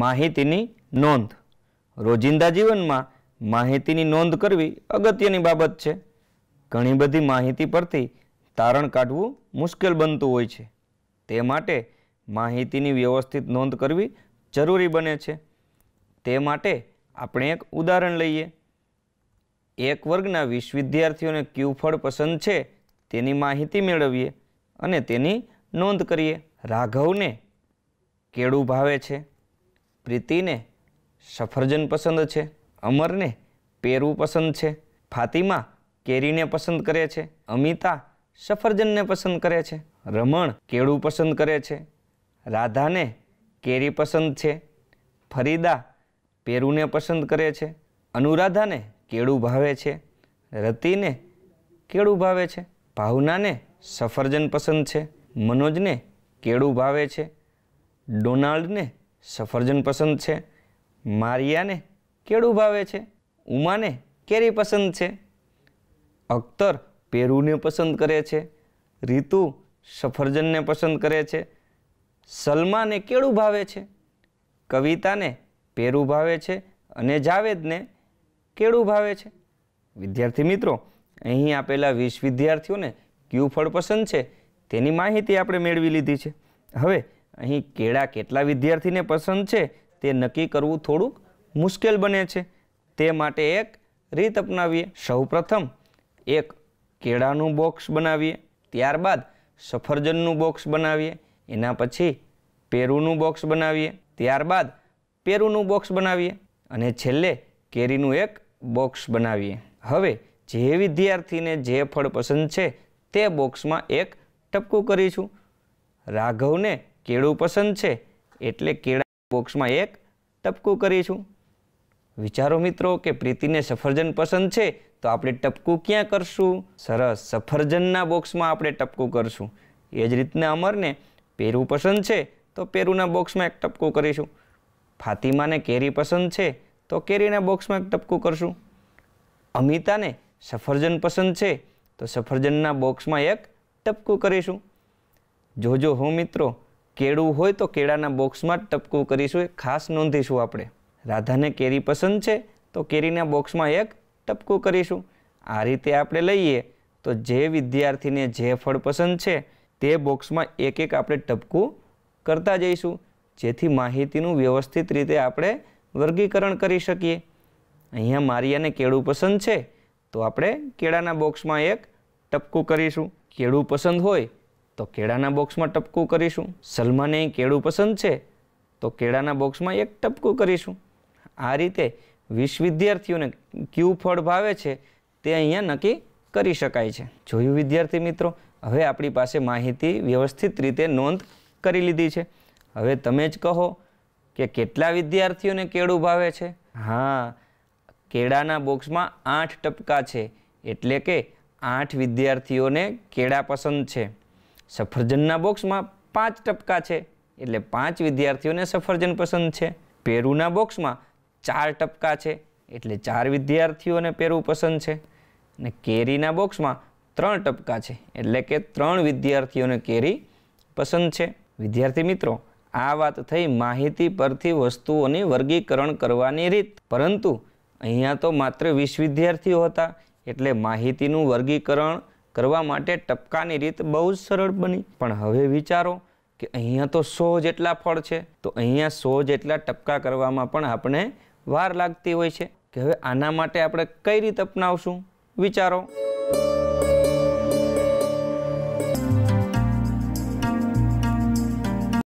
માહિતીની નોંધ રોજિંદા જીવનમાં માહિતીની નોંધ કરવી અગત્યની બાબત છે ઘણી બધી માહિતી પરથી તારણ કાઢવું મુશ્કેલ બનતું હોય છે તે માટે માહિતીની વ્યવસ્થિત નોંધ કરવી જરૂરી બને છે તે માટે આપણે એક ઉદાહરણ લઈએ એક વર્ગના વીસ વિદ્યાર્થીઓને ક્યુ ફળ પસંદ છે તેની માહિતી મેળવીએ અને તેની નોંધ કરીએ રાઘવને કેળું ભાવે છે પ્રીતિને સફરજન પસંદ છે અમરને પેરું પસંદ છે ફાતિમા કેરીને પસંદ કરે છે અમિતા સફરજનને પસંદ કરે છે રમણ કેળું પસંદ કરે છે રાધાને કેરી પસંદ છે ફરીદા પેરુને પસંદ કરે છે અનુરાધાને કેળું ભાવે છે રતિને કેળું ભાવે છે ભાવનાને સફરજન પસંદ છે મનોજને કેળું ભાવે છે ડોનાલ્ડને સફરજન પસંદ છે મારિયાને કેળું ભાવે છે ઉમાને કેરી પસંદ છે અખ્તર પેરુને પસંદ કરે છે રીતુ સફરજનને પસંદ કરે છે સલમાને કેળું ભાવે છે કવિતાને પેરું ભાવે છે અને જાવેદને કેળું ભાવે છે વિદ્યાર્થી મિત્રો અહીં આપેલા વીસ વિદ્યાર્થીઓને કયું ફળ પસંદ છે તેની માહિતી આપણે મેળવી લીધી છે હવે અહીં કેળા કેટલા વિદ્યાર્થીને પસંદ છે તે નક્કી કરવું થોડુંક મુશ્કેલ બને છે તે માટે એક રીત અપનાવીએ સૌપ્રથમ એક કેળાનું બોક્સ બનાવીએ ત્યારબાદ સફરજનનું બોક્સ બનાવીએ એના પછી પેરુનું બોક્સ બનાવીએ ત્યારબાદ પેરુનું બોક્સ બનાવીએ અને છેલ્લે કેરીનું એક બોક્સ બનાવીએ હવે જે વિદ્યાર્થીને જે ફળ પસંદ છે તે બોક્સમાં એક ટપકું કરીશું રાઘવને કેળું પસંદ છે એટલે કેળા બોક્સમાં એક ટપકું કરીશું વિચારો મિત્રો કે પ્રીતિને સફરજન પસંદ છે તો આપણે ટપકું ક્યાં કરશું સરસ સફરજનના બોક્સમાં આપણે ટપકું કરશું એ જ રીતના અમરને પેરું પસંદ છે તો પેરુંના બોક્સમાં એક ટપકું કરીશું ફાતિમાને કેરી પસંદ છે તો કેરીના બોક્સમાં એક ટપકું કરશું અમિતાને સફરજન પસંદ છે તો સફરજનના બોક્સમાં એક ટપકું કરીશું જોજો હું મિત્રો કેળું હોય તો કેળાના બોક્સમાં જ ટપકું કરીશું એ ખાસ નોંધીશું આપણે રાધાને કેરી પસંદ છે તો કેરીના બોક્સમાં એક ટપકું કરીશું આ રીતે આપણે લઈએ તો જે વિદ્યાર્થીને જે ફળ પસંદ છે તે બોક્સમાં એક એક આપણે ટપકું કરતા જઈશું જેથી માહિતીનું વ્યવસ્થિત રીતે આપણે વર્ગીકરણ કરી શકીએ અહીંયા મારિયાને કેળું પસંદ છે તો આપણે કેળાના બોક્સમાં એક ટપકું કરીશું કેળું પસંદ હોય તો કેળાના બોક્સમાં ટપકું કરીશું સલમાને કેળું પસંદ છે તો કેળાના બોક્સમાં એક ટપકું કરીશું આ રીતે વીસ વિદ્યાર્થીઓને ક્યુ ફળ ભાવે છે તે અહીંયા નક્કી કરી શકાય છે જોયું વિદ્યાર્થી મિત્રો હવે આપણી પાસે માહિતી વ્યવસ્થિત રીતે નોંધ કરી લીધી છે હવે તમે જ કહો કે કેટલા વિદ્યાર્થીઓને કેળું ભાવે છે હા કેળાના બોક્સમાં આઠ ટપકા છે એટલે કે આઠ વિદ્યાર્થીઓને કેળા પસંદ છે સફરજનના બોક્સમાં પાંચ ટપકા છે એટલે પાંચ વિદ્યાર્થીઓને સફરજન પસંદ છે પેરુના બોક્સમાં ચાર ટપકા છે એટલે ચાર વિદ્યાર્થીઓને પેરું પસંદ છે અને કેરીના બોક્સમાં ત્રણ ટપકા છે એટલે કે ત્રણ વિદ્યાર્થીઓને કેરી પસંદ છે વિદ્યાર્થી મિત્રો આ વાત થઈ માહિતી પરથી વસ્તુઓની વર્ગીકરણ કરવાની રીત પરંતુ અહીંયા તો માત્ર વીસ વિદ્યાર્થીઓ હતા એટલે માહિતીનું વર્ગીકરણ કરવા માટે ટપકાની રીત બહુ જ સરળ બની પણ હવે વિચારો કે અહીંયા તો સો જેટલા ફળ છે તો અહીંયા સો જેટલા ટપકા કરવામાં પણ આપણે વાર લાગતી હોય છે કે હવે આના માટે આપણે કઈ રીત અપનાવશું વિચારો